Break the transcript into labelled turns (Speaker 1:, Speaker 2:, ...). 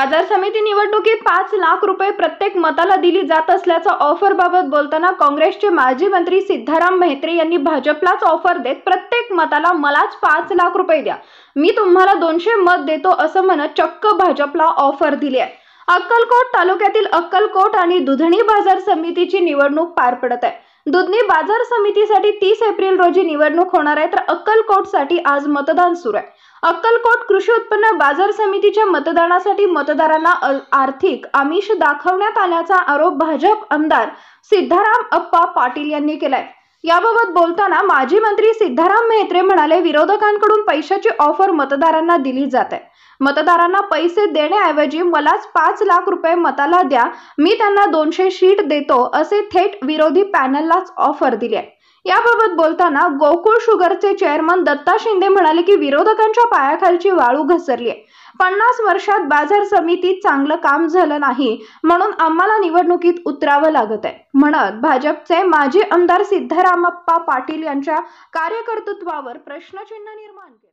Speaker 1: बाजार समिती निवडणुकीत पाच लाख रुपये प्रत्येक मताला दिली जात असल्याचा ऑफर बाबत बोलताना काँग्रेसचे माजी मंत्री सिद्धाराम मेहत्रे यांनी भाजपलाच ऑफर देत प्रत्येक मताला मलाच पाच लाख रुपये द्या मी तुम्हाला दोनशे मत देतो असं म्हणत चक्क भाजपला ऑफर दिली आहे अक्कलकोट तालुक्यातील अक्कलकोट आणि दुधणी बाजार समितीची निवडणूक पार पडत आहे दुधनी बाजार समितीसाठी तीस एप्रिल रोजी निवडणूक होणार आहे तर अक्कलकोटसाठी आज मतदान सुरू आहे अक्कलकोट कृषी उत्पन्न बाजार समितीच्या मतदानासाठी मतदारांना आर्थिक आमिष दाखवण्यात आल्याचा आरोप भाजप आमदार सिद्धाराम अप्पा पाटील यांनी केलाय याबाबत बोलताना माजी मंत्री सिद्धाराम मेहत्रे म्हणाले विरोधकांकडून पैशाची ऑफर मतदारांना दिली जाते मतदारांना पैसे देण्याऐवजी मलाच पाच लाख रुपये मताला द्या मी त्यांना दोनशे शीट देतो असे थेट विरोधी पॅनललाच ऑफर दिली आहे याबाबत बोलताना गोकुळ शुगरचे चेअरमन दत्ता शिंदे म्हणाले की विरोधकांच्या पायाखालची वाळू घसरली आहे पन्नास वर्षात बाजार समितीत चांगलं काम झालं नाही म्हणून आम्हाला निवडणुकीत उतरावं लागत आहे म्हणत भाजपचे माजी आमदार सिद्धरामप्पा पाटील यांच्या कार्यकर्तृत्वावर प्रश्नचिन्ह निर्माण केले